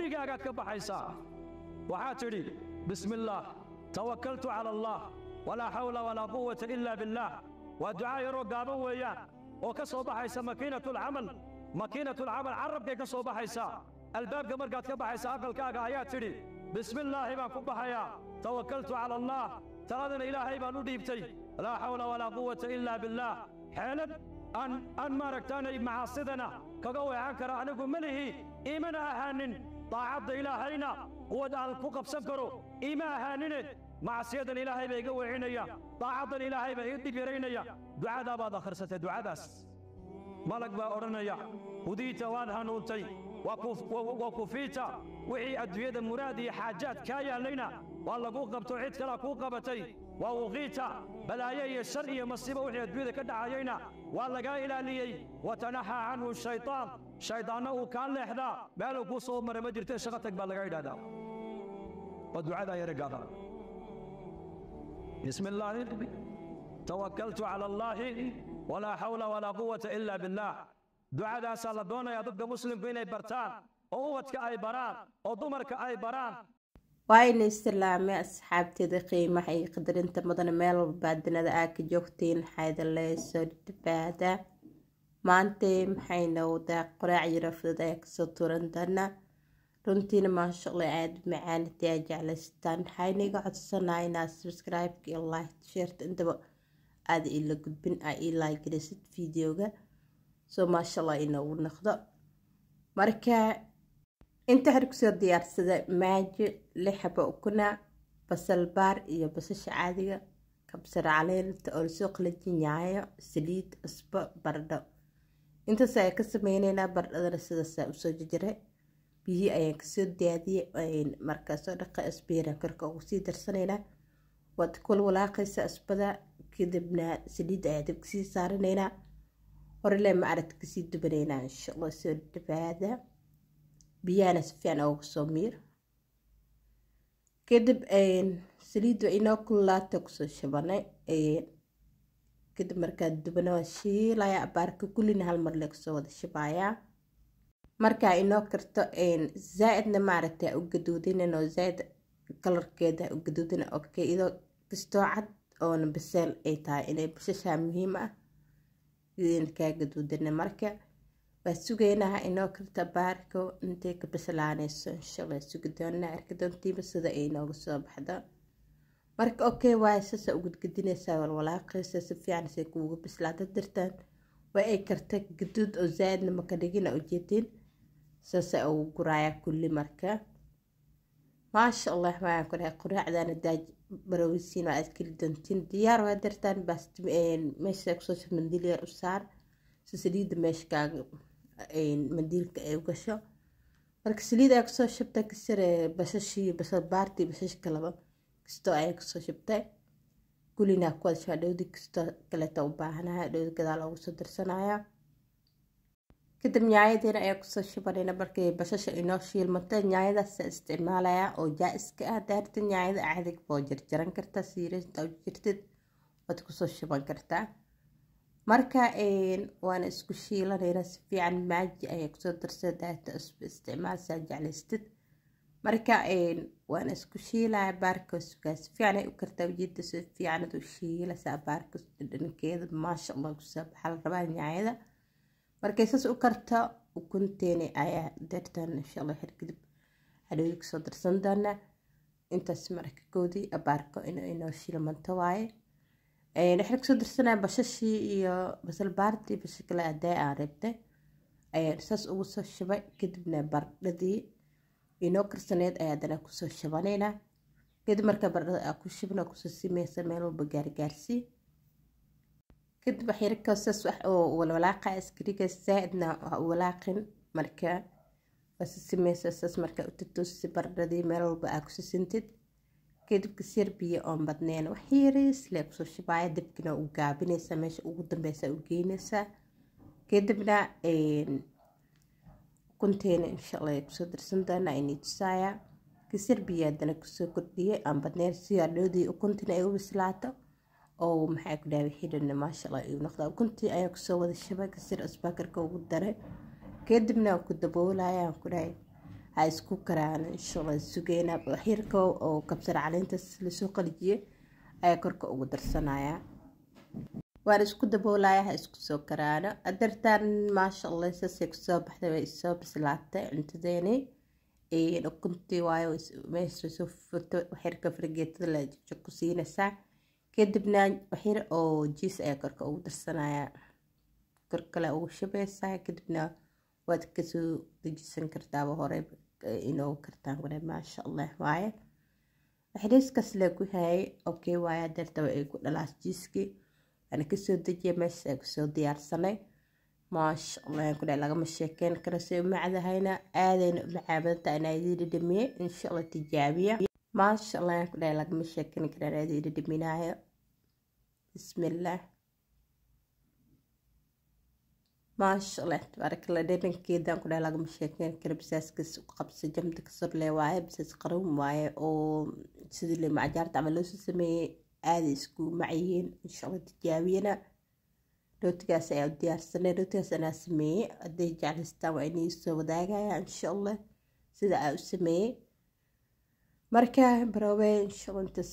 gurigaagaa ka baxaysaa waxaa tidhi bismillaah tawakkaltu cala allaah walaa xawla walaa quwata ila billaah waa ducaa yaroo gaaban weeyaan oo ka soo baxaysa makiinatulcamal makiinatulcamal carrabkay ka soo baxaysaa albaabka markaad ka baxaysa aqalkaaga ayaa tidhi bismillaahi baan ku baxayaa tawakkaltu cala allaah taladana ilaahay baan u dhiibtay laa xawla walaa quwata ilaa billaah xeelad aan aan maaragtaanay macaasidanah kaga weecan kara anigu ma iimana ahaanin طاعد إلهينا قوة على الكوكب سكرو إما هانين مع سيد الإلهي بيقى وعينيا طاعد هاي بيدي جرينيا دعاء ذا بعد خرسة دعاء بس ملك بأورنيا وديت وان هنوتي وقف وقفيتا وعي أدوية مرادي حاجات كايا لنا والله قوقب توعيد كلا قوقبتي ووقيت بلايا الشرعية مصيبة وحي الدويدة كده عينا واللقاء إلى ليي وتنحى عنه الشيطان شيطانه كان لحدا مالو قصو مرة مجرتين شغتك بلقاء هذا ودعاء يا رجال بسم الله توكلت على الله ولا حول ولا قوة إلا بالله دعا دعاء سالدونا يا ضد مسلم بين برتان أو ubadka ay baraan oo dumarka ay baraan waayna islaamay asxaabteeda qiimaha iyo qadarinta mudan meel walba walbaadinada aa ka joogtiin xaydaleysoo dhibaada maantay wadaa qoraac yaro rafdad ayaa kasoo tuuran doona runtiina maashaqla aad macaan haddii aa jeclaystaan waxayna iga codsanaa inaad subscribe iyo like sheerta intaba aada ila gudbin aa ii laagelisid videoga soo maasha inoogu noqdo marka inta hore kusoo diyaarsada maajo lix xaba ukuna basal baar iyo basasha caadiga kabsar caleenta oo lasoo qalajin yaayo saliid cusbo bardho intaas ayaa ka sameyneynaa bardhadana sidaasaa usoo jijire biyihii ayaan kasoo daadiyay daadiyey markaasoo dhaqa asbeeraan korka ugu sii darsanaynaa waad kul walaaqaysa cusbada kadibna saliid ayaa dabkasii saaranaynaa horele ma aragti kasii dubanaynaa insha soo dhawaada biyahana sifiican fiican ooga soo miir kadib saliidda inoo kululaata kusoo shabanay kadib markaa dubana waa shiilaya abaarka kullina hal mar lee kusoo wada shibayaa markaa inoo karto zaa-idna maaragta u gaduudinan oo zaa-id kalarkeeda u gaduudina oo kaidoo kastoo cad oona baseel ay tahay inay bashashaa muhiim ah kaa gaduudina marka waa sugaynaha inoo karta baarko intay ka bislaanayso inshallah sugi doona arki doontiiba sida ay inooga soo baxdo marka okay waay sasa u gudgedinaysaa walwalaaqaysa si fiican say bislaada dirtaan waa ay karta gaduud oo zaadna maka dhigina ujeedin sasa ugu guraaya kulli marka maasha allah waan ku dhahay quraacdana daaj barawisiin waa aad keli doontiin diyaar waa dirtaan baas meesha kusoo shirmandiliya u saar si saliidda meesha kaaga mandiilka ay u gasho marka saliid ayaa kusoo shubtay kasare basashii basabaartii basashi kaleba kastoo ay kusoo shubtay gulinaa ku dhowdi kastoo kaleeta u baahanaha dhowdi gadaal oogu soo darsanaya kadib nyaayadiina ayaa kusoo shibanayna markii bashasha inoo shiilmatay nyaayadaasa isticmaalaya oo jaa-iska ah daarta nyaayada cadig boo jarjaran kartaa siiranta u jirtid waad kusoo shiban kartaa marka waana isku shiilanayna si fiican maaji ayaa kusoo darsadata isticmaalsaa jeclaystid marka waana isku shiilaya sugaa si fiican ay u kartaa wajida si fiican ad u shiilaysaa dhadhankeeda maasha allah kusoo baxaa la rabaa nyaayada markay saas u karto ukunteeni ayaa dartaan insha allah xirgidib hadhowdii kusoo darsan doonaa intaas marka koodii abaarko inoo shiilmanto waaye waxaan kasoo darsanaa bashashii iyo basalbaartii basha kale aday aan reebtay saas ugu soo shubay kadibna bardhadii inoo karsaneyd ayaa haddana kusoo shabanaynaa kadib marka bardhada aa ku shubna kusoo simeysa meel walba gaargaarsii kadib waxyarka saas wax oo walwalaaqa iskariga saa ha u walaaqin marka waa si saas markaa u tagto bardhadii meel walba aa kususintid kadibka dabka serbiya oon badneen wax yareysle kusoo shibaaya dabkina u gaabinaysaa meesha ugu dambeysa u geynaysaa kadibna kunteena insha alla kusoo darsan doonaa tusaaya ka serbiya haddana kusoo kordhiyay aan badneen si adhowdii ukuntina ay u bislaato oo maxaa ku dhahay xidhana maasha allah iu noqda ukuntii ayaan kusoo wada shabay kasir asbakarka ugu daray kadibna ku daboolaya aan ku dhahay ha isku karaan inshallah sugeynaa xirka oo kabsar caleenta lasoo qalijiyey ayaa korka ugu darsanaya waan isku daboolaya ha isku soo karaano dartan maasha allah saasay kusoo baxday way isoo bislaatay cuntadeeni ukuntii waayo meesoo furto xirka fargeetada la ku siinaysaa kadibna xir oo jiis ayaa korka ugu darsanaya korkale ugu shabaysaa kadibna waad kasoo dejisan kartaaba horey inoo kartaan gule maasha allah waaye waxdhayskaas laa ku haayay okay waaye adeertaba ay ku dhalaas jiiskii waana kasoo dejiya meesha ay kusoo diyaarsanay maasha allah kule lagama sheekeyn karo say umacdahayna aadayna u macaabadanta anaa idiin dhadhamiyey insha allah tijaabiya maasha allah kule lagama sheekeyn karo anaa dhadhaminaayo bismillaah maasha allah tabaarakallah dhadhankeedaan kudhaha lagama sheekeyn kara basaaskaas qabsa jamda kasorle waaye bisaas qaran um waaye oo sidii le macajaarta camal loosoo sameeyey aaday isku macayeen insha allah tijaabiyana rootigaas ayaa u diyaarsanay rootigaas anaa sameeyey hadday jeclaystaan waa inii soo wadaagaya insha allah sida aa u sameeyey marka baroowen shuquntas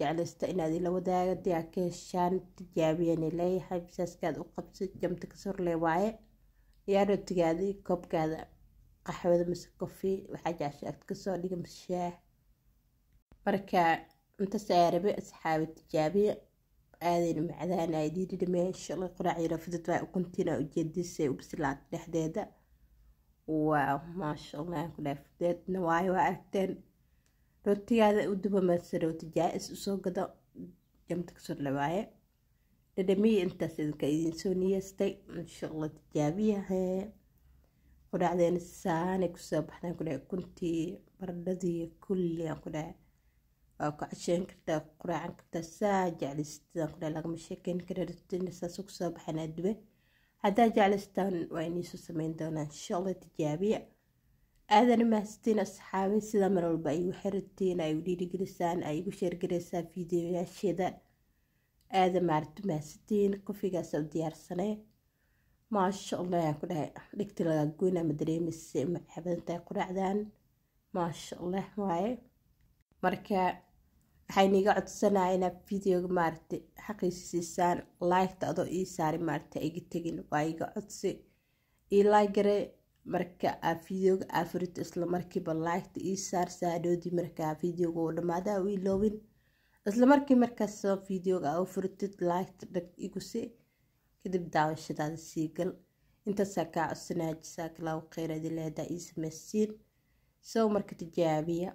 jeclaysta inaad ila wadaago diyaakeeshaan tijaabiyana leeyahay bisaaskaad u qabsa jamta ka sorle waaye yaa rootigaadii koobkaada qaxwada mase kofi waxaa jecesha agta kasoo dhiga mase shaah markaa intaas ayaa asxaabi tijaabiya aadayna macdaan macdaanay diidhidhameen shalay quraac yarafidad waa ukuntiina ujeedisay u bislaata dhexdeeda waa maasha allah kudhaafideedna waayo waa aragteen rootigaada u duba maadsa jaa is usoo gado jamta kasoo dhawaaye dhadhamiya intaas idinka idinsoo niyeestay inshaalla tijaabiyahe qudhacdeena saanay kusoo baxdaan kudhae kuntii baradhadii kulli aan kudhae waa ku casheyn kartaa quraacan kartaa saa jeclaysatidaan kudhae lagama sheekeyn kara rootiina saasoo kusoo baxanaa dube haddaa jeclaystaan waa iniisoo sameyn doonaa insha tijaabiya aadan mahadsantiin asxaabi sida mar walba ay igu xiriirteen ay igu dhiirigelisaan ay igu sheergaraysaan videoyaasheeda aada maartu mahadsantiin qofigaas u diyaarsanee maasha allah ayaan ku dhahay dhigti lagaa goyna ma dareemayse ma quraacdan maasha allah waaye marka waxay niiga codsanaa inaa videoga maaragtay xaqiisa siisaan laygta adoo ii saari maaragtay iga tegin waa iga codsi ii laaggaree marka aa videoga aa furito islamarkiiba liketa ii saar saadhoodii marka aa videoga oo dhammaada u iloobin islamarkii markaasoo videoga aa u furitid liketa dhag iguse kadib daawashadaada sii gal intaasaa kaa codsanaa jasaakalaahu kheyr adilaada ii samaysiin soo marka tijaabiya